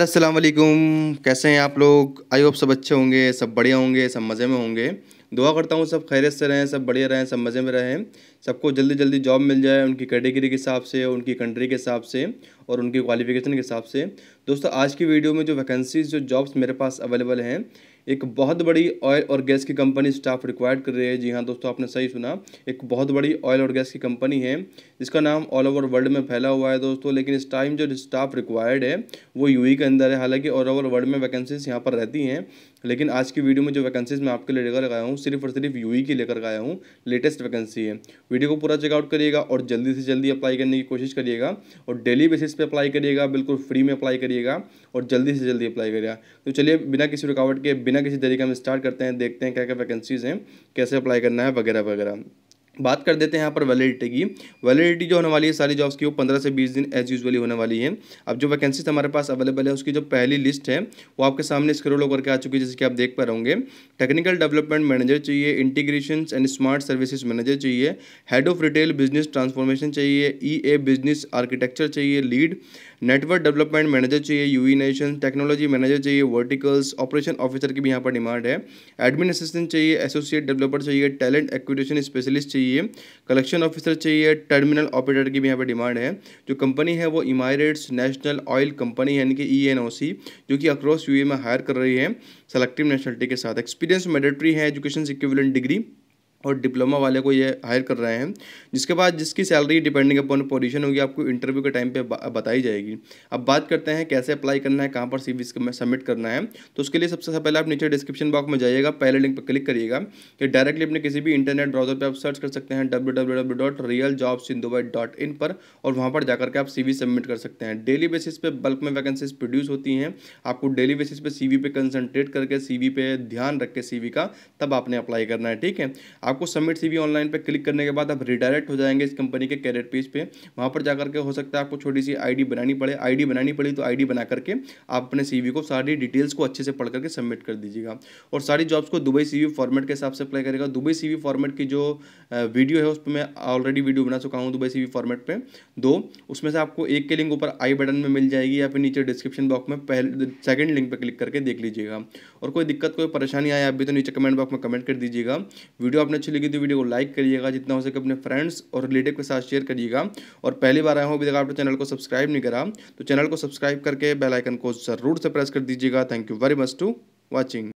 अस्सलाम वालेकुम कैसे हैं आप लोग आई होप सब अच्छे होंगे सब बढ़िया होंगे सब मज़े में होंगे दुआ करता हूँ सब खैरियत से रहें सब बढ़िया रहें सब मज़े में रहें सबको जल्दी जल्दी जॉब मिल जाए उनकी कैटेगरी के हिसाब से उनकी कंट्री के हिसाब से और उनकी क्वालिफिकेशन के हिसाब से दोस्तों आज की वीडियो में जो वैकेंसीज जो जॉब्स मेरे पास अवेलेबल हैं एक बहुत बड़ी ऑयल और गैस की कंपनी स्टाफ रिक्वायर्ड कर रही है जी हाँ दोस्तों आपने सही सुना एक बहुत बड़ी ऑयल और गैस की कंपनी है जिसका नाम ऑल ओवर वर्ल्ड में फैला हुआ है दोस्तों लेकिन इस टाइम जो स्टाफ रिक्वायर्ड है वो यूई के अंदर है हालांकि ऑल ओवर वर्ल्ड में वैकेंसीज यहाँ पर रहती हैं लेकिन आज की वीडियो में जो वैकेंसीज मैं आपके लिए लेकर आया हूँ सिर्फ और सिर्फ यू की लेकर आया हूँ लेटेस्ट वैकेंसी है वीडियो को पूरा चेकआउट करिएगा और जल्दी से जल्दी अप्लाई करने की कोशिश करिएगा और डेली बेसिस किस पे अप्लाई करिएगा बिल्कुल फ्री में अप्लाई करिएगा और जल्दी से जल्दी अप्लाई करिएगा तो चलिए बिना किसी रुकावट के बिना किसी तरीके हम स्टार्ट करते हैं देखते हैं क्या क्या वैकेंसीज़ हैं कैसे अप्लाई करना है वगैरह वगैरह बात कर देते हैं यहाँ पर वैलिडिटी की वैलिडिटी जो होने वाली है सारी जॉब्स की वो पंद्रह से बीस दिन एज यूजुअली होने वाली है अब जो वैकेंसीज हमारे पास अवेलेबल है उसकी जो पहली लिस्ट है वो आपके सामने स्क्रोल होकर के आ चुकी है जैसे कि आप देख पा रहे टेक्निकल डेवलपमेंट मैनेजर चाहिए integration and smart services manager चाहिए head of retail business transformation चाहिए ई ए बिजनेस आर्किटेक्चर चाहिए लीड नेटवर्क डेवलपमेंट मैनेजर चाहिए यू नेशन टेक्नोलॉजी मैनेजर चाहिए वर्टिकल्स ऑपरेशन ऑफिसर की भी यहाँ पर डिमांड है एडमिन असिस्टेंट चाहिए एसोसिएट डेवलपर चाहिए टैलेंट एक्विटेशन स्पेशलिस्ट चाहिए चाहिए कलेक्शन ऑफिसर चाहिए टर्मिनल ऑपरेटर की भी यहाँ पे डिमांड है जो कंपनी है वो इमारेट्स नेशनल ऑयल कंपनी यानी कि ई e जो कि अक्रॉस यू e में हायर कर रही है सेलेक्टिव नेशनलिटी के साथ एक्सपीरियंस मैडेटरी है एजुकेशन इक्विवेलेंट डिग्री और डिप्लोमा वाले को ये हायर कर रहे हैं जिसके बाद जिसकी सैलरी डिपेंडिंग अपॉन पोजीशन होगी आपको इंटरव्यू के टाइम पे बताई जाएगी अब बात करते हैं कैसे अप्लाई करना है कहाँ पर सी में सबमिट करना है तो उसके लिए सबसे पहले आप नीचे डिस्क्रिप्शन बॉक्स में जाइएगा पहले लिंक पर क्लिक करिएगा कि डायरेक्टली अपने किसी भी इंटरनेट ब्राउजर पर आप सर्च कर सकते हैं डब्ल्यू पर और वहाँ पर जाकर के आप सी सबमिट कर सकते हैं डेली बेसिस पर बल्क में वैकेंसीज प्रोड्यूस होती हैं आपको डेली बेसिस पर सी वी कंसनट्रेट करके सी पे ध्यान रख के सी का तब आपने अप्लाई करना है ठीक है आपको सबमिट सी ऑनलाइन पर क्लिक करने के बाद आप रिडायरेक्ट हो जाएंगे इस कंपनी के कैरियर पेज पे वहाँ पर जाकर के हो सकता है आपको छोटी सी आईडी बनानी पड़े आईडी बनानी पड़ी तो आईडी बना करके आप अपने सीवी को सारी डिटेल्स को अच्छे से पढ़ करके सबमिट कर दीजिएगा और सारी जॉब्स को दुबई सी फॉर्मेट के हिसाब से अप्लाई करेगा दुबई सी फॉर्मेट की जो वीडियो है उस पर मैं ऑलरेडी वीडियो बना चुका हूँ दुबई सी फॉर्मेट पर दो उसमें से आपको एक के लिंक ऊपर आई बटन में मिल जाएगी या फिर नीचे डिस्क्रिप्शन बॉक्स में पहले सेकेंड लिंक पर क्लिक करके देख लीजिएगा और कोई दिक्कत कोई परेशानी आए आप भी तो नीचे कमेंट बॉक्स में कमेंट कर दीजिएगा वीडियो आपने अच्छी लगी तो वीडियो को लाइक करिएगा जितना हो सके अपने फ्रेंड्स और रिलेटिव के साथ शेयर करिएगा और पहली बार आया हूँ अभी तक आपने चैनल को सब्सक्राइब नहीं करा तो चैनल को सब्सक्राइब करके बेलाइकन को ज़रूर से प्रेस कर दीजिएगा thank you very much to watching